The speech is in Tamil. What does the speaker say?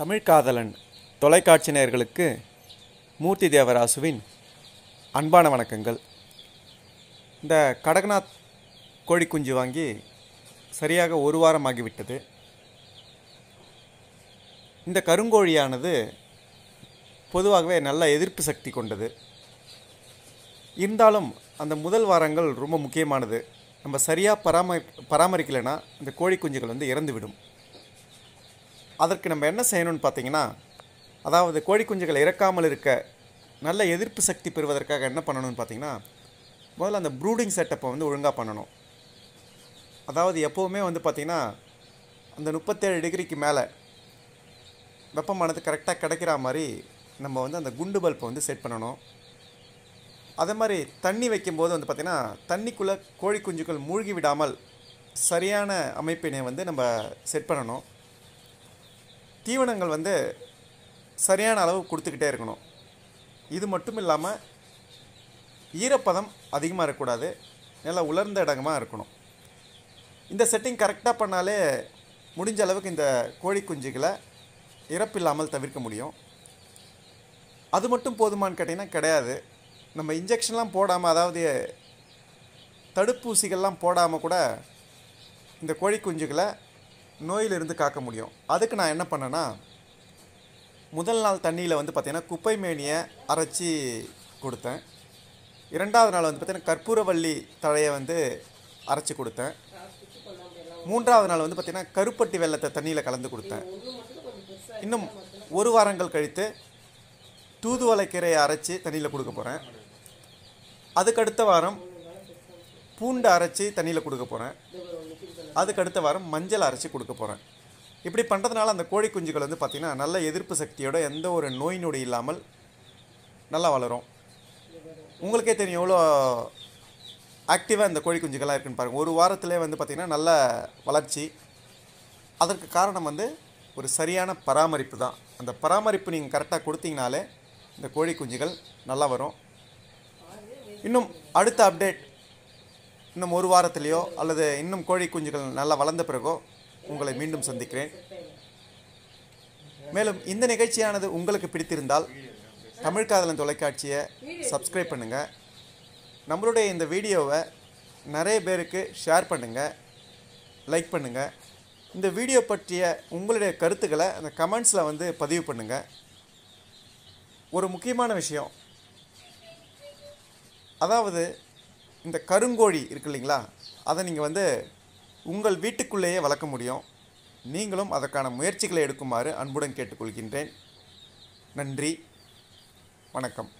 தமிழ்காதலன் தொலைக்காட்சி நேயர்களுக்கு மூர்த்தி தேவராசுவின் அன்பான வணக்கங்கள் இந்த கடகநாத் கோழிக்குஞ்சு வாங்கி சரியாக ஒரு வாரமாகிவிட்டது இந்த கருங்கோழியானது பொதுவாகவே நல்ல எதிர்ப்பு சக்தி கொண்டது இருந்தாலும் அந்த முதல் வாரங்கள் ரொம்ப முக்கியமானது நம்ம சரியாக பராமரி பராமரிக்கலைன்னா இந்த கோழி குஞ்சுகள் வந்து இறந்துவிடும் அதற்கு நம்ம என்ன செய்யணும்னு பார்த்தீங்கன்னா அதாவது கோழி குஞ்சுகளை இறக்காமல் இருக்க நல்ல எதிர்ப்பு சக்தி பெறுவதற்காக என்ன பண்ணணும்னு பார்த்தீங்கன்னா முதல்ல அந்த ப்ரூடிங் செட்டப்பை வந்து ஒழுங்காக பண்ணணும் அதாவது எப்போவுமே வந்து பார்த்திங்கன்னா அந்த முப்பத்தேழு டிகிரிக்கு மேலே வெப்பமானது கரெக்டாக கிடைக்கிற மாதிரி நம்ம வந்து அந்த குண்டு பல்பை வந்து செட் பண்ணணும் அதே மாதிரி தண்ணி வைக்கும்போது வந்து பார்த்திங்கன்னா தண்ணிக்குள்ளே கோழி குஞ்சுகள் மூழ்கி விடாமல் சரியான அமைப்பினை வந்து நம்ம செட் பண்ணணும் தீவனங்கள் வந்து சரியான அளவு கொடுத்துக்கிட்டே இருக்கணும் இது மட்டும் இல்லாமல் ஈரப்பதம் அதிகமாக இருக்கக்கூடாது நல்லா உலர்ந்த இடங்கமாக இருக்கணும் இந்த செட்டிங் கரெக்டாக பண்ணாலே முடிஞ்ச அளவுக்கு இந்த கோழி குஞ்சுகளை இறப்பில்லாமல் தவிர்க்க முடியும் அது மட்டும் போதுமானு கேட்டிங்கன்னா கிடையாது நம்ம இன்ஜெக்ஷன்லாம் போடாமல் அதாவது தடுப்பூசிகள்லாம் போடாமல் கூட இந்த கோழி குஞ்சுகளை நோயிலிருந்து காக்க முடியும் அதுக்கு நான் என்ன பண்ணேன்னா முதல் நாள் தண்ணியில் வந்து பார்த்திங்கன்னா குப்பை மேனியை அரைச்சி கொடுத்தேன் இரண்டாவது நாள் வந்து பார்த்திங்கன்னா கற்பூரவள்ளி தழையை வந்து அரைச்சி கொடுத்தேன் மூன்றாவது நாள் வந்து பார்த்திங்கன்னா கருப்பட்டி வெள்ளத்தை தண்ணியில் கலந்து கொடுத்தேன் இன்னும் ஒரு வாரங்கள் கழித்து தூதுவளைக்கீரையை அரைச்சி தண்ணியில் கொடுக்க போகிறேன் அதுக்கடுத்த வாரம் பூண்டை அரைச்சி தண்ணியில் கொடுக்க போகிறேன் அதுக்கு அடுத்த வாரம் மஞ்சள் அரைச்சி கொடுக்க போகிறேன் இப்படி பண்ணுறதுனால அந்த கோழி குஞ்சுகள் வந்து பார்த்திங்கன்னா நல்ல எதிர்ப்பு சக்தியோட எந்த ஒரு நோய் நொடி இல்லாமல் நல்லா வளரும் உங்களுக்கே தெரியும் எவ்வளோ ஆக்டிவாக இந்த கோழி குஞ்சுகள்லாம் இருக்குன்னு பாருங்கள் ஒரு வாரத்திலே வந்து பார்த்திங்கன்னா நல்ல வளர்ச்சி அதற்கு காரணம் வந்து ஒரு சரியான பராமரிப்பு தான் அந்த பராமரிப்பு நீங்கள் கரெக்டாக கொடுத்தீங்கனாலே இந்த கோழி குஞ்சுகள் நல்லா வரும் இன்னும் அடுத்த அப்டேட் இன்னும் ஒரு வாரத்திலேயோ அல்லது இன்னும் கோழி குஞ்சுகள் நல்லா வளர்ந்த பிறகோ உங்களை மீண்டும் சந்திக்கிறேன் மேலும் இந்த நிகழ்ச்சியானது உங்களுக்கு பிடித்திருந்தால் தமிழ் காதலன் தொலைக்காட்சியை சப்ஸ்கிரைப் பண்ணுங்கள் நம்மளுடைய இந்த வீடியோவை நிறைய பேருக்கு ஷேர் பண்ணுங்கள் லைக் பண்ணுங்கள் இந்த வீடியோ பற்றிய உங்களுடைய கருத்துக்களை அந்த கமெண்ட்ஸில் வந்து பதிவு பண்ணுங்கள் ஒரு முக்கியமான விஷயம் அதாவது இந்த கருங்கோழி இருக்கு இல்லைங்களா அதை நீங்கள் வந்து உங்கள் வீட்டுக்குள்ளேயே வளர்க்க முடியும் நீங்களும் அதற்கான முயற்சிகளை எடுக்குமாறு அன்புடன் கேட்டுக்கொள்கின்றேன் நன்றி வணக்கம்